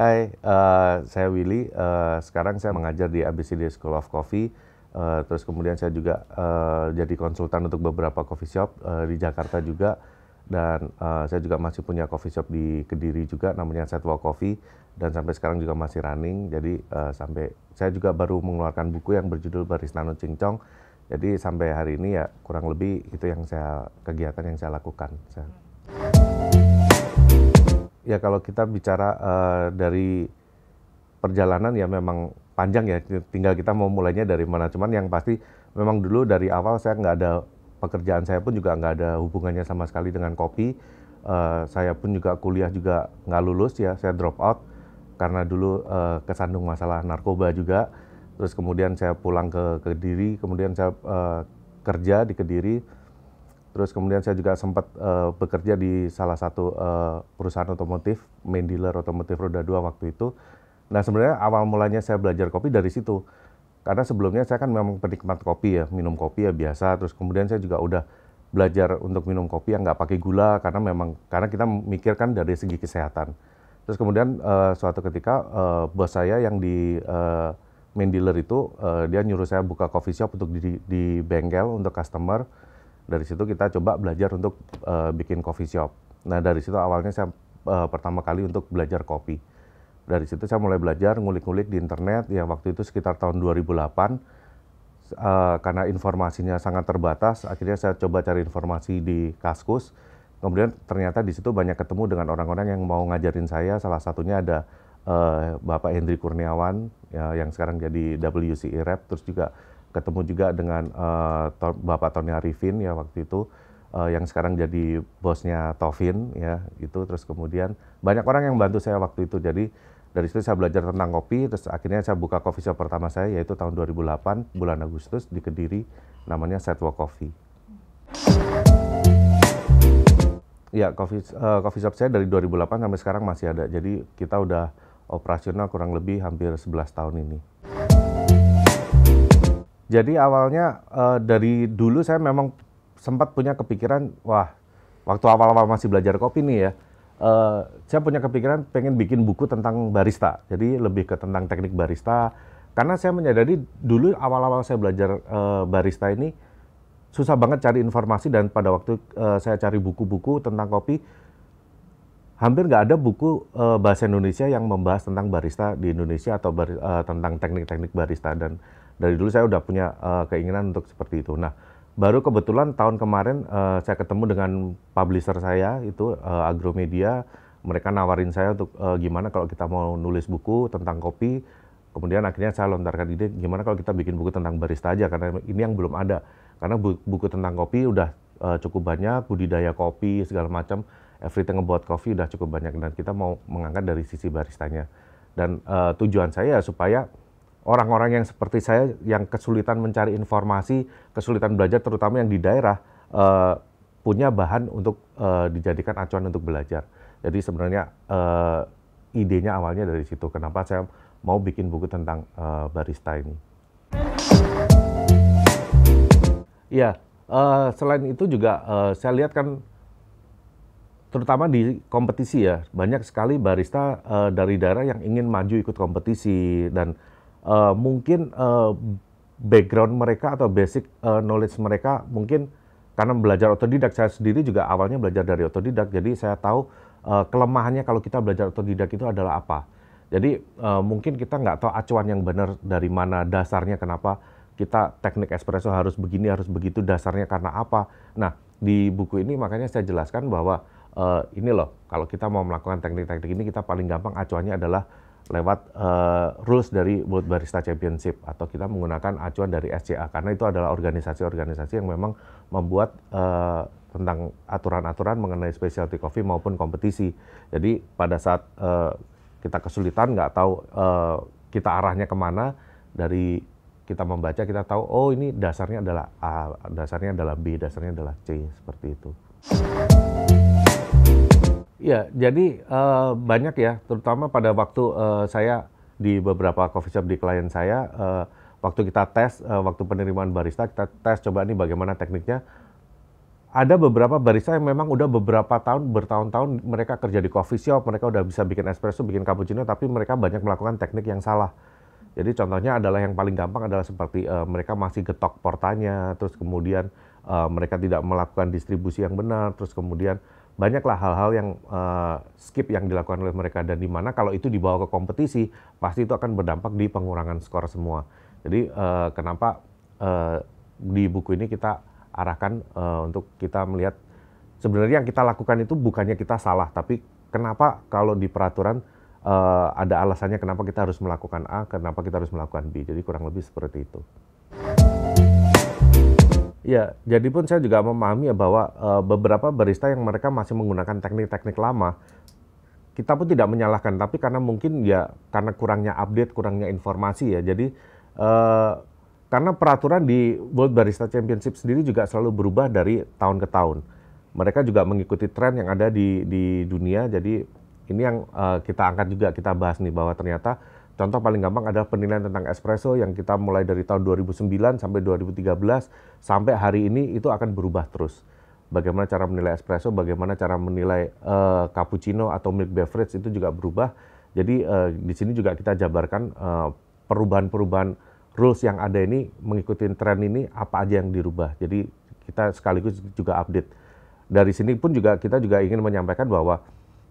Hai, uh, saya Willy. Uh, sekarang saya mengajar di ABCD School of Coffee. Uh, terus kemudian saya juga uh, jadi konsultan untuk beberapa coffee shop uh, di Jakarta juga. Dan uh, saya juga masih punya coffee shop di Kediri juga, namanya Setwa Coffee. Dan sampai sekarang juga masih running. Jadi uh, sampai saya juga baru mengeluarkan buku yang berjudul Baris Nano Cingcong. Jadi sampai hari ini ya kurang lebih itu yang saya kegiatan yang saya lakukan. Saya, Ya kalau kita bicara uh, dari perjalanan ya memang panjang ya. Tinggal kita mau mulainya dari mana. Cuman yang pasti memang dulu dari awal saya nggak ada pekerjaan saya pun juga nggak ada hubungannya sama sekali dengan kopi. Uh, saya pun juga kuliah juga nggak lulus ya. Saya drop out karena dulu uh, kesandung masalah narkoba juga. Terus kemudian saya pulang ke Kediri, kemudian saya uh, kerja di Kediri Terus kemudian saya juga sempat uh, bekerja di salah satu uh, perusahaan otomotif, main dealer otomotif roda dua waktu itu. Nah sebenarnya awal mulanya saya belajar kopi dari situ. Karena sebelumnya saya kan memang penikmat kopi ya, minum kopi ya biasa. Terus kemudian saya juga udah belajar untuk minum kopi yang nggak pakai gula karena memang karena kita mikirkan dari segi kesehatan. Terus kemudian uh, suatu ketika uh, bos saya yang di uh, main dealer itu uh, dia nyuruh saya buka coffee shop untuk di, di bengkel untuk customer dari situ kita coba belajar untuk uh, bikin coffee shop. Nah dari situ awalnya saya uh, pertama kali untuk belajar kopi. Dari situ saya mulai belajar ngulik-ngulik di internet. Ya waktu itu sekitar tahun 2008 uh, eh, karena informasinya sangat terbatas. Akhirnya saya coba cari informasi di Kaskus. Kemudian ternyata di situ banyak ketemu dengan orang-orang yang mau ngajarin saya. Salah satunya ada uh, Bapak Hendri Kurniawan ya, yang sekarang jadi WCI e Rep. Terus juga ketemu juga dengan uh, Bapak Tony Arifin ya waktu itu uh, yang sekarang jadi bosnya Tovin ya itu terus kemudian banyak orang yang bantu saya waktu itu jadi dari situ saya belajar tentang kopi terus akhirnya saya buka coffee shop pertama saya yaitu tahun 2008 bulan Agustus di Kediri namanya Setwa Coffee. Ya, coffee, uh, coffee shop saya dari 2008 sampai sekarang masih ada. Jadi kita udah operasional kurang lebih hampir 11 tahun ini. Jadi awalnya uh, dari dulu saya memang sempat punya kepikiran, wah waktu awal-awal masih belajar kopi nih ya, uh, saya punya kepikiran pengen bikin buku tentang barista. Jadi lebih ke tentang teknik barista. Karena saya menyadari dulu awal-awal saya belajar uh, barista ini susah banget cari informasi dan pada waktu uh, saya cari buku-buku tentang kopi hampir nggak ada buku uh, bahasa Indonesia yang membahas tentang barista di Indonesia atau bar, uh, tentang teknik-teknik barista dan dari dulu saya udah punya uh, keinginan untuk seperti itu. Nah, baru kebetulan tahun kemarin uh, saya ketemu dengan publisher saya itu uh, Agromedia, mereka nawarin saya untuk uh, gimana kalau kita mau nulis buku tentang kopi. Kemudian akhirnya saya lontarkan ide gimana kalau kita bikin buku tentang barista aja karena ini yang belum ada. Karena buku tentang kopi udah uh, cukup banyak, budidaya kopi segala macam, everything about coffee udah cukup banyak dan kita mau mengangkat dari sisi baristanya. Dan uh, tujuan saya ya supaya orang-orang yang seperti saya yang kesulitan mencari informasi, kesulitan belajar terutama yang di daerah uh, punya bahan untuk uh, dijadikan acuan untuk belajar. Jadi sebenarnya uh, idenya awalnya dari situ. Kenapa saya mau bikin buku tentang uh, barista ini? Iya, uh, selain itu juga uh, saya lihat kan terutama di kompetisi ya banyak sekali barista uh, dari daerah yang ingin maju ikut kompetisi dan uh, mungkin uh, background mereka atau basic uh, knowledge mereka mungkin karena belajar otodidak saya sendiri juga awalnya belajar dari otodidak jadi saya tahu uh, kelemahannya kalau kita belajar otodidak itu adalah apa jadi uh, mungkin kita nggak tahu acuan yang benar dari mana dasarnya kenapa kita teknik espresso harus begini harus begitu dasarnya karena apa nah di buku ini makanya saya jelaskan bahwa uh, ini loh kalau kita mau melakukan teknik-teknik ini kita paling gampang acuannya adalah lewat uh, rules dari World Barista Championship atau kita menggunakan acuan dari SCA karena itu adalah organisasi-organisasi yang memang membuat uh, tentang aturan-aturan mengenai specialty coffee maupun kompetisi. Jadi pada saat uh, kita kesulitan nggak tahu uh, kita arahnya kemana dari kita membaca kita tahu oh ini dasarnya adalah A, dasarnya adalah B, dasarnya adalah C seperti itu. Ya, jadi uh, banyak ya, terutama pada waktu uh, saya di beberapa coffee shop di klien saya, uh, waktu kita tes, uh, waktu penerimaan barista, kita tes coba ini bagaimana tekniknya. Ada beberapa barista yang memang udah beberapa tahun, bertahun-tahun mereka kerja di coffee shop, mereka udah bisa bikin espresso, bikin cappuccino, tapi mereka banyak melakukan teknik yang salah. Jadi contohnya adalah yang paling gampang adalah seperti uh, mereka masih getok portanya, terus kemudian uh, mereka tidak melakukan distribusi yang benar, terus kemudian banyaklah hal-hal yang uh, skip yang dilakukan oleh mereka dan di mana kalau itu dibawa ke kompetisi pasti itu akan berdampak di pengurangan skor semua. Jadi uh, kenapa uh, di buku ini kita arahkan uh, untuk kita melihat sebenarnya yang kita lakukan itu bukannya kita salah tapi kenapa kalau di peraturan uh, ada alasannya kenapa kita harus melakukan A, kenapa kita harus melakukan B. Jadi kurang lebih seperti itu. Ya, jadi pun saya juga memahami ya bahwa uh, beberapa barista yang mereka masih menggunakan teknik-teknik lama, kita pun tidak menyalahkan. Tapi karena mungkin ya karena kurangnya update, kurangnya informasi ya. Jadi uh, karena peraturan di World Barista Championship sendiri juga selalu berubah dari tahun ke tahun. Mereka juga mengikuti tren yang ada di di dunia. Jadi ini yang uh, kita angkat juga kita bahas nih bahwa ternyata Contoh paling gampang adalah penilaian tentang espresso yang kita mulai dari tahun 2009 sampai 2013 sampai hari ini itu akan berubah terus. Bagaimana cara menilai espresso, bagaimana cara menilai uh, cappuccino atau milk beverage itu juga berubah. Jadi uh, di sini juga kita jabarkan eh, perubahan-perubahan rules yang ada ini mengikuti tren ini apa aja yang dirubah. Jadi kita sekaligus juga update. Dari sini pun juga kita juga ingin menyampaikan bahwa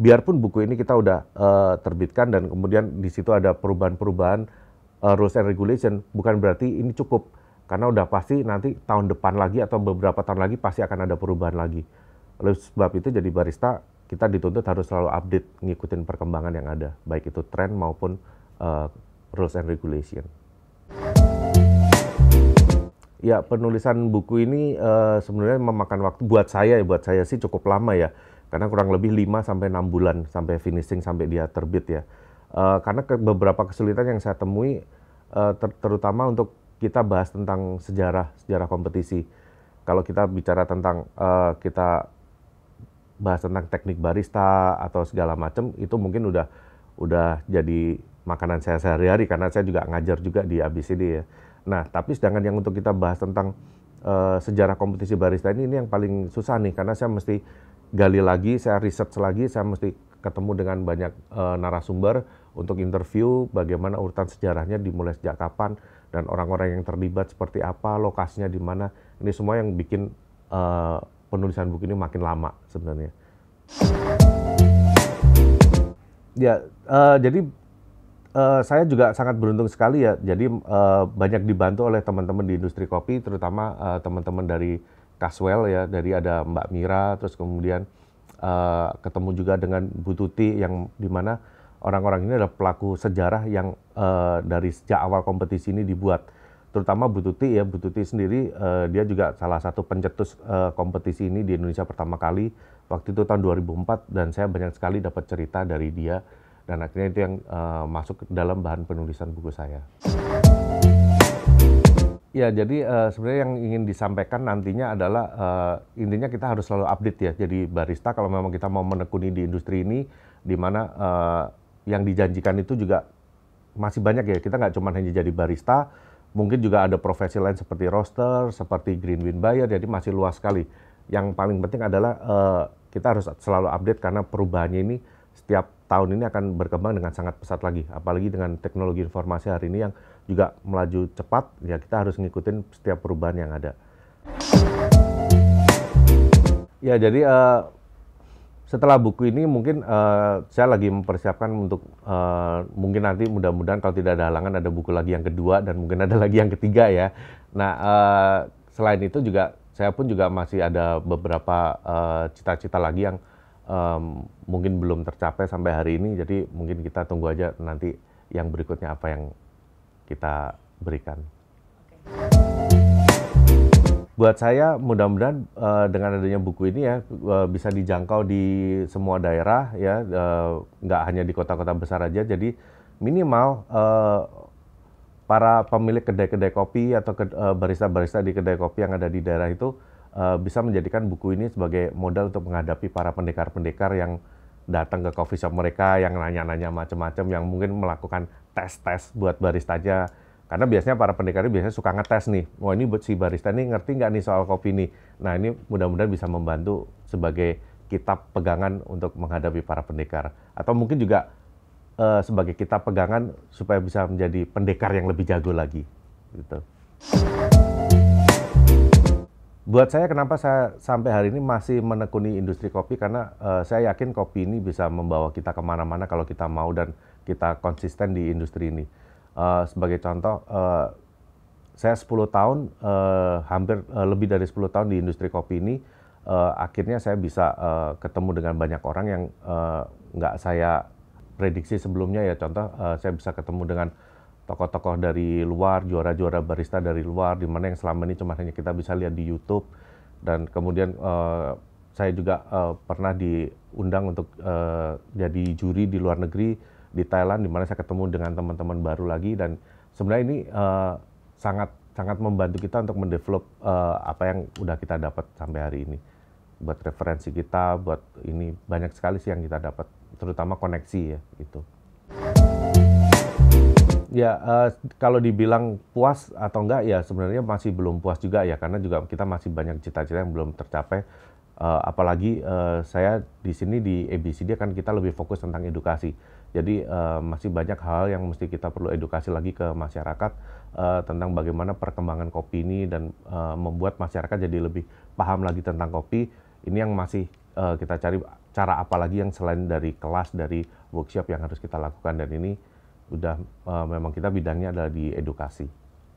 biarpun buku ini kita udah uh, terbitkan dan kemudian di situ ada perubahan-perubahan uh, rules and regulation bukan berarti ini cukup karena udah pasti nanti tahun depan lagi atau beberapa tahun lagi pasti akan ada perubahan lagi. Oleh sebab itu jadi barista kita dituntut harus selalu update ngikutin perkembangan yang ada baik itu tren maupun uh, rules and regulation. Ya penulisan buku ini uh, sebenarnya memakan waktu buat saya ya buat saya sih cukup lama ya karena kurang lebih 5 sampai 6 bulan sampai finishing sampai dia terbit ya. Uh, karena ke beberapa kesulitan yang saya temui uh, ter terutama untuk kita bahas tentang sejarah sejarah kompetisi. Kalau kita bicara tentang uh, kita bahas tentang teknik barista atau segala macam itu mungkin udah udah jadi makanan saya sehari-hari karena saya juga ngajar juga di ABCD ya. Nah, tapi sedangkan yang untuk kita bahas tentang uh, sejarah kompetisi barista ini ini yang paling susah nih karena saya mesti gali lagi, saya riset lagi, saya mesti ketemu dengan banyak uh, narasumber untuk interview bagaimana urutan sejarahnya dimulai sejak kapan dan orang-orang yang terlibat seperti apa, lokasinya di mana. Ini semua yang bikin uh, penulisan buku ini makin lama sebenarnya. Ya, uh, jadi uh, saya juga sangat beruntung sekali ya. Jadi uh, banyak dibantu oleh teman-teman di industri kopi, terutama uh, teman -teman dari Caswell ya dari ada Mbak Mira terus kemudian uh, ketemu juga dengan Bu Tuti yang mana orang-orang ini adalah pelaku sejarah yang uh, dari sejak awal kompetisi ini dibuat terutama Bu Tuti ya Bu Tuti sendiri uh, dia juga salah satu pencetus uh, kompetisi ini di Indonesia pertama kali waktu itu tahun 2004 dan saya banyak sekali dapat cerita dari dia dan akhirnya itu yang uh, masuk dalam bahan penulisan buku saya. Ya, jadi uh, sebenarnya yang ingin disampaikan nantinya adalah uh, intinya kita harus selalu update ya. Jadi barista kalau memang kita mau menekuni di industri ini, di mana uh, yang dijanjikan itu juga masih banyak ya. Kita nggak cuma hanya jadi barista, mungkin juga ada profesi lain seperti roster, seperti green bean buyer. Jadi masih luas sekali. Yang paling penting adalah uh, kita harus selalu update karena perubahannya ini setiap tahun ini akan berkembang dengan sangat pesat lagi. Apalagi dengan teknologi informasi hari ini yang juga melaju cepat, ya kita harus ngikutin setiap perubahan yang ada. Ya jadi uh, setelah buku ini mungkin uh, saya lagi mempersiapkan untuk uh, mungkin nanti mudah-mudahan kalau tidak ada halangan ada buku lagi yang kedua dan mungkin ada lagi yang ketiga ya. Nah uh, selain itu juga saya pun juga masih ada beberapa cita-cita uh, lagi yang um, mungkin belum tercapai sampai hari ini. Jadi mungkin kita tunggu aja nanti yang berikutnya apa yang kita berikan. Buat saya mudah-mudahan uh, dengan adanya buku ini ya uh, bisa dijangkau di semua daerah ya uh, nggak hanya di kota-kota besar aja jadi minimal uh, para pemilik kedai-kedai kopi atau barista-barista di kedai kopi yang ada di daerah itu uh, bisa menjadikan buku ini sebagai modal untuk menghadapi para pendekar-pendekar yang datang ke coffee shop mereka yang nanya-nanya macam-macam yang mungkin melakukan tes-tes buat barista aja karena biasanya para pendekar ini biasanya suka ngetes nih wah ini buat si barista ini ngerti nggak nih soal kopi ini nah ini mudah-mudahan bisa membantu sebagai kitab pegangan untuk menghadapi para pendekar atau mungkin juga uh, sebagai kitab pegangan supaya bisa menjadi pendekar yang lebih jago lagi gitu buat saya kenapa saya sampai hari ini masih menekuni industri kopi karena uh, saya yakin kopi ini bisa membawa kita kemana-mana kalau kita mau dan kita konsisten di industri ini. Uh, sebagai contoh, uh, saya 10 tahun, uh, hampir uh, lebih dari 10 tahun di industri kopi ini, uh, akhirnya saya bisa uh, ketemu dengan banyak orang yang nggak uh, saya prediksi sebelumnya ya. Contoh, uh, saya bisa ketemu dengan tokoh-tokoh dari luar, juara-juara barista dari luar, di mana yang selama ini cuma hanya kita bisa lihat di YouTube. Dan kemudian uh, saya juga uh, pernah diundang untuk uh, jadi juri di luar negeri di Thailand, di mana saya ketemu dengan teman-teman baru lagi. Dan sebenarnya ini uh, sangat sangat membantu kita untuk mendevelop uh, apa yang udah kita dapat sampai hari ini. Buat referensi kita, buat ini banyak sekali sih yang kita dapat, terutama koneksi ya gitu. Ya, uh, kalau dibilang puas atau enggak ya sebenarnya masih belum puas juga ya karena juga kita masih banyak cita-cita yang belum tercapai. Uh, apalagi uh, saya di sini di ABCD kan kita lebih fokus tentang edukasi. Jadi uh, masih banyak hal yang mesti kita perlu edukasi lagi ke masyarakat uh, tentang bagaimana perkembangan kopi ini dan uh, membuat masyarakat jadi lebih paham lagi tentang kopi. Ini yang masih uh, kita cari cara apa lagi yang selain dari kelas dari workshop yang harus kita lakukan dan ini udah uh, memang kita bidangnya ada di edukasi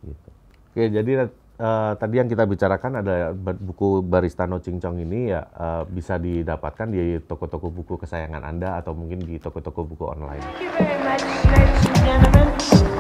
gitu. Oke, jadi uh, tadi yang kita bicarakan ada buku Barista No Ching Chong ini ya uh, bisa didapatkan di toko-toko buku kesayangan Anda atau mungkin di toko-toko buku online. Thank you very much,